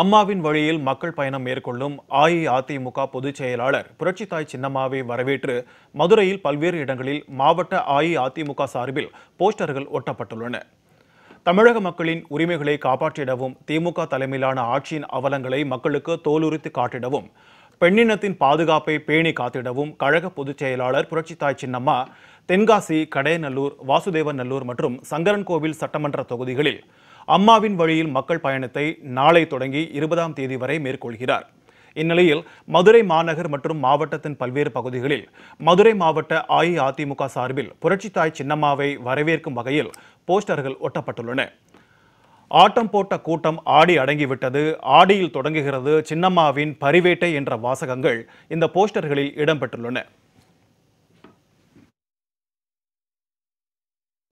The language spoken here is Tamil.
அம்மாவின் வழியில் மக்கள் பயணம் மேற்கொள்ளும் அஇஅதிமுக பொதுச் செயலாளர் புரட்சித்தாய் சின்னம்மாவை வரவேற்று மதுரையில் பல்வேறு இடங்களில் மாவட்ட அஇஅதிமுக சார்பில் போஸ்டர்கள் ஒட்டப்பட்டுள்ளன தமிழக மக்களின் உரிமைகளை காப்பாற்றிடவும் திமுக தலைமையிலான ஆட்சியின் அவலங்களை மக்களுக்கு தோலுரித்து காட்டிடவும் பெண்ணினத்தின் பாதுகாப்பை பேணி காத்திடவும் கழக பொதுச் செயலாளர் புரட்சித்தாய் சின்னம்மா தென்காசி கடையநல்லூர் வாசுதேவநல்லூர் மற்றும் சங்கரன்கோவில் சட்டமன்ற தொகுதிகளில் அம்மாவின் வழியில் மக்கள் பயணத்தை நாளை தொடங்கி இருபதாம் தேதி வரை மேற்கொள்கிறார் இந்நிலையில் மதுரை மாநகர் மற்றும் மாவட்டத்தின் பல்வேறு பகுதிகளில் மதுரை மாவட்ட அஇஅதிமுக சார்பில் புரட்சித்தாய் சின்னம்மாவை வரவேற்கும் வகையில் போஸ்டர்கள் ஒட்டப்பட்டுள்ளன ஆட்டம் போட்ட கூட்டம் ஆடி அடங்கிவிட்டது ஆடியில் தொடங்குகிறது சின்னம்மாவின் பரிவேட்டை என்ற வாசகங்கள் இந்த போஸ்டர்களில் இடம்பெற்றுள்ளன